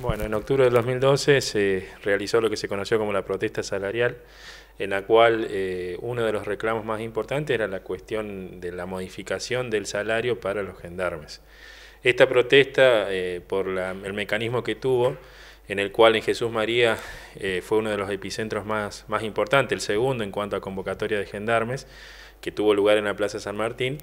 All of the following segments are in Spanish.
Bueno, en octubre del 2012 se realizó lo que se conoció como la protesta salarial, en la cual eh, uno de los reclamos más importantes era la cuestión de la modificación del salario para los gendarmes. Esta protesta, eh, por el mecanismo que tuvo, en el cual en Jesús María eh, fue uno de los epicentros más, más importantes, el segundo en cuanto a convocatoria de gendarmes, que tuvo lugar en la Plaza San Martín,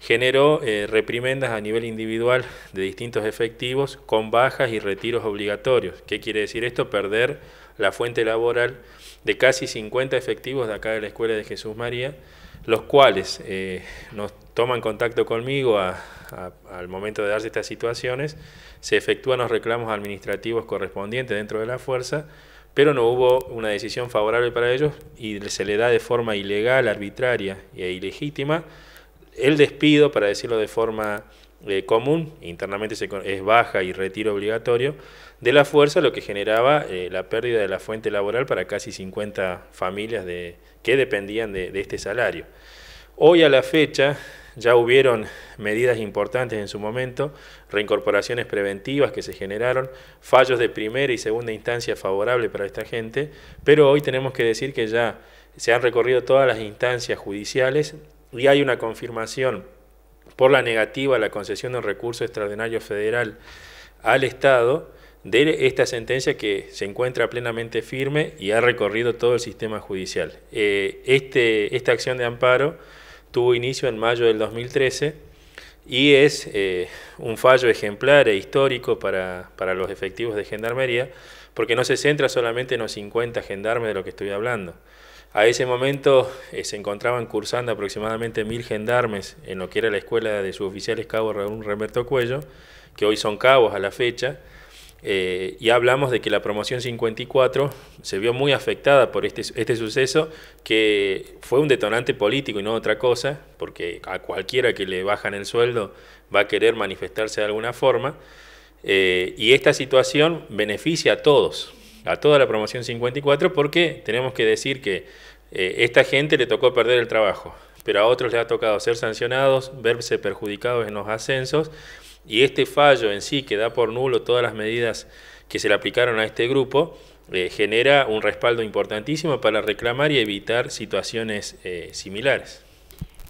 generó eh, reprimendas a nivel individual de distintos efectivos con bajas y retiros obligatorios. ¿Qué quiere decir esto? Perder la fuente laboral de casi 50 efectivos de acá de la Escuela de Jesús María, los cuales eh, nos toman contacto conmigo al momento de darse estas situaciones, se efectúan los reclamos administrativos correspondientes dentro de la fuerza, pero no hubo una decisión favorable para ellos y se le da de forma ilegal, arbitraria e ilegítima el despido, para decirlo de forma eh, común, internamente es baja y retiro obligatorio, de la fuerza, lo que generaba eh, la pérdida de la fuente laboral para casi 50 familias de, que dependían de este salario. Hoy a la fecha, ya hubieron medidas importantes en su momento, reincorporaciones preventivas que se generaron, fallos de primera y segunda instancia favorables para esta gente, pero hoy tenemos que decir que ya se han recorrido todas las instancias judiciales y hay una confirmación por la negativa a la concesión de un recurso extraordinario federal al Estado de esta sentencia que se encuentra plenamente firme y ha recorrido todo el sistema judicial. Eh, este, esta acción de amparo tuvo inicio en mayo del 2013 y es eh, un fallo ejemplar e histórico para, los efectivos de Gendarmería, porque no se centra solamente en los 50 gendarmes de lo que estoy hablando. A ese momento eh, se encontraban cursando aproximadamente mil gendarmes en lo que era la escuela de suboficiales cabo Raúl Remerto Cuello, que hoy son cabos a la fecha, eh, y hablamos de que la promoción 54 se vio muy afectada por este, este suceso, que fue un detonante político y no otra cosa, porque a cualquiera que le bajan el sueldo va a querer manifestarse de alguna forma. Eh, y esta situación beneficia a todos, a toda la promoción 54, porque tenemos que decir que eh, esta gente le tocó perder el trabajo, pero a otros les ha tocado ser sancionados, verse perjudicados en los ascensos y este fallo en sí, que da por nulo todas las medidas que se le aplicaron a este grupo, eh, genera un respaldo importantísimo para reclamar y evitar situaciones eh, similares.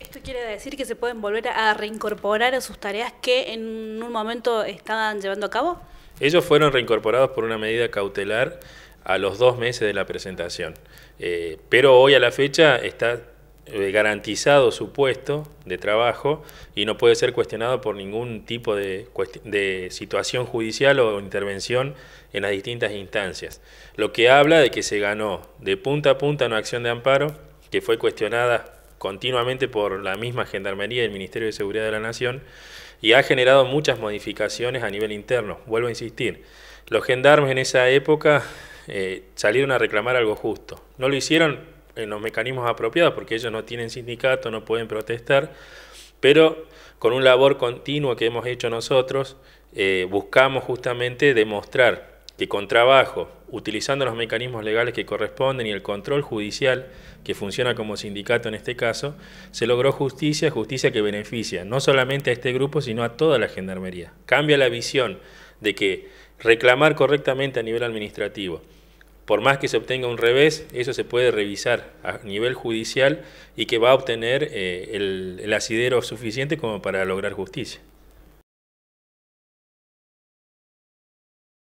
Esto quiere decir que se pueden volver a reincorporar a sus tareas que en un momento estaban llevando a cabo. Ellos fueron reincorporados por una medida cautelar a los dos meses de la presentación, eh, pero hoy a la fecha está eh, garantizado su puesto de trabajo y no puede ser cuestionado por ningún tipo de, situación judicial o intervención en las distintas instancias. Lo que habla de que se ganó de punta a punta una acción de amparo que fue cuestionada continuamente por la misma Gendarmería y el Ministerio de Seguridad de la Nación y ha generado muchas modificaciones a nivel interno. Vuelvo a insistir, los gendarmes en esa época eh, salieron a reclamar algo justo. No lo hicieron en los mecanismos apropiados, porque ellos no tienen sindicato, no pueden protestar, pero con un labor continuo que hemos hecho nosotros, eh, buscamos justamente demostrar que con trabajo, utilizando los mecanismos legales que corresponden y el control judicial, que funciona como sindicato en este caso, se logró justicia, justicia que beneficia no solamente a este grupo, sino a toda la gendarmería. Cambia la visión de que reclamar correctamente a nivel administrativo, por más que se obtenga un revés, eso se puede revisar a nivel judicial y que va a obtener eh, el asidero suficiente como para lograr justicia.